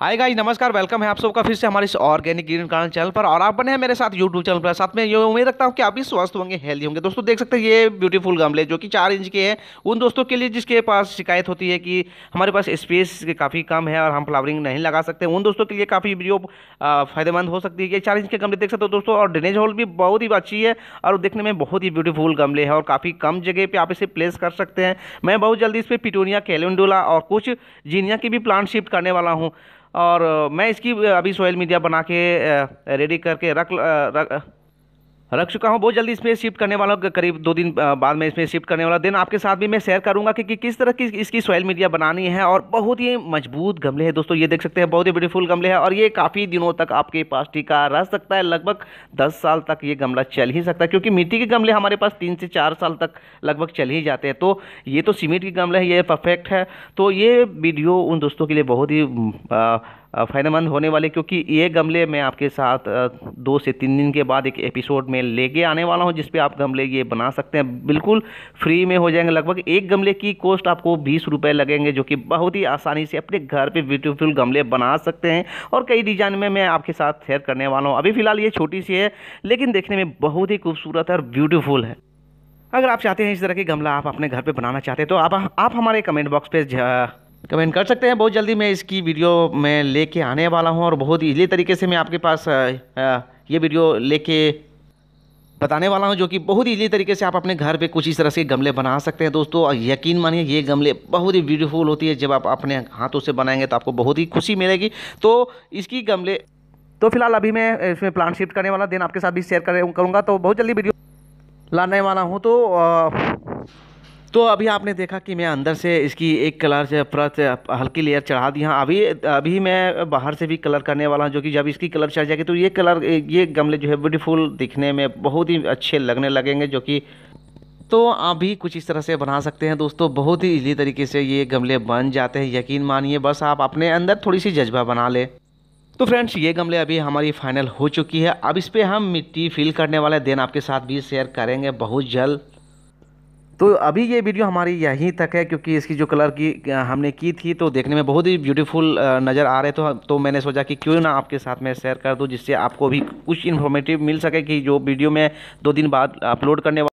hi guys नमस्कार welcome है आप सबका फिर से हमारे इस ऑर्गेनिक ग्रीन कार्ड चैनल पर और आप बने हैं मेरे साथ यूट्यूब चैनल पर साथ में ये उम्मीद रखता हूँ कि आप भी स्वस्थ होंगे हेल्दी होंगे दोस्तों देख सकते हैं ये ब्यूटीफुल गमले जो कि चार इंच के हैं उन दोस्तों के लिए जिसके पास शिकायत होती है कि हमारे पास स्पेस काफ़ी कम है और हम फ्लावरिंग नहीं लगा सकते उन दोस्तों के लिए काफ़ी वीडियो फायदेमंद हो सकती है ये चार इंच के गमले देख सकते हो दोस्तों और ड्रेनेज होल भी बहुत ही अच्छी है और देखने में बहुत ही ब्यूटीफुल गमले हैं और काफ़ी कम जगह पर आप इसे प्लेस कर सकते हैं मैं बहुत जल्दी इस पर पिटोनिया कैलेंडोला और कुछ जीनिया की भी प्लांट शिफ्ट करने वाला हूँ और मैं इसकी अभी सोयल मीडिया बना के रेडी करके रख, रख रख चुका हूँ बहुत जल्दी इसमें शिफ्ट करने वाला करीब दो दिन बाद में इसमें शिफ्ट करने वाला दिन आपके साथ भी मैं शेयर करूँगा कि, कि किस तरह की इसकी सॉइल मीडिया बनानी है और बहुत ही मजबूत गमले हैं दोस्तों ये देख सकते हैं बहुत ही ब्यूटीफुल गमले हैं और ये काफ़ी दिनों तक आपके पास टीका रह सकता है लगभग दस साल तक ये गमला चल ही सकता है क्योंकि मिट्टी के गमले हमारे पास तीन से चार साल तक लगभग चल ही जाते हैं तो ये तो सीमेंट के गमले है ये परफेक्ट है तो ये वीडियो उन दोस्तों के लिए बहुत ही फ़ायदेमंद होने वाले क्योंकि ये गमले मैं आपके साथ दो से तीन दिन के बाद एक एपिसोड में लेके आने वाला हूँ जिसपे आप गमले ये बना सकते हैं बिल्कुल फ्री में हो जाएंगे लगभग एक गमले की कॉस्ट आपको बीस रुपये लगेंगे जो कि बहुत ही आसानी से अपने घर पर ब्यूटीफुल गमले बना सकते हैं और कई डिज़ाइन में मैं आपके साथ शेयर करने वाला हूँ अभी फ़िलहाल ये छोटी सी है लेकिन देखने में बहुत ही खूबसूरत और ब्यूटीफुल है अगर आप चाहते हैं इस तरह के गमला आप अपने घर पे बनाना चाहते हैं तो आप आप हमारे कमेंट बॉक्स पे कमेंट कर सकते हैं बहुत जल्दी मैं इसकी वीडियो में लेके आने वाला हूँ और बहुत इजली तरीके से मैं आपके पास ये वीडियो लेके बताने वाला हूँ जो कि बहुत ही ईजी तरीके से आप अपने घर पे कुछ इस तरह से गमले बना सकते हैं दोस्तों यकीन मानिए ये गमले बहुत ही ब्यूटीफुल होती है जब आप अपने हाथों से बनाएंगे तो आपको बहुत ही खुशी मिलेगी तो इसकी गमले तो फिलहाल अभी मैं इसमें प्लान शिफ्ट करने वाला दिन आपके साथ भी शेयर करूँगा तो बहुत जल्दी वीडियो लाने वाला हूँ तो तो अभी आपने देखा कि मैं अंदर से इसकी एक कलर से प्रत हल्की लेयर चढ़ा दी हाँ अभी अभी मैं बाहर से भी कलर करने वाला हूँ जो कि जब इसकी कलर चढ़ जाएगी तो ये कलर ये गमले जो है ब्यूटीफुल दिखने में बहुत ही अच्छे लगने लगेंगे जो कि तो आप भी कुछ इस तरह से बना सकते हैं दोस्तों बहुत ही इजी तरीके से ये गमले बन जाते हैं यकीन मानिए बस आप अपने अंदर थोड़ी सी जज्बा बना लें तो फ्रेंड्स ये गमले अभी हमारी फाइनल हो चुकी है अब इस पर हम मिट्टी फिल करने वाले दिन आपके साथ भी शेयर करेंगे बहुत जल्द तो अभी ये वीडियो हमारी यहीं तक है क्योंकि इसकी जो कलर की हमने की थी तो देखने में बहुत ही ब्यूटीफुल नज़र आ रहे थे तो मैंने सोचा कि क्यों ना आपके साथ में शेयर कर दूं जिससे आपको भी कुछ इन्फॉर्मेटिव मिल सके कि जो वीडियो मैं दो दिन बाद अपलोड करने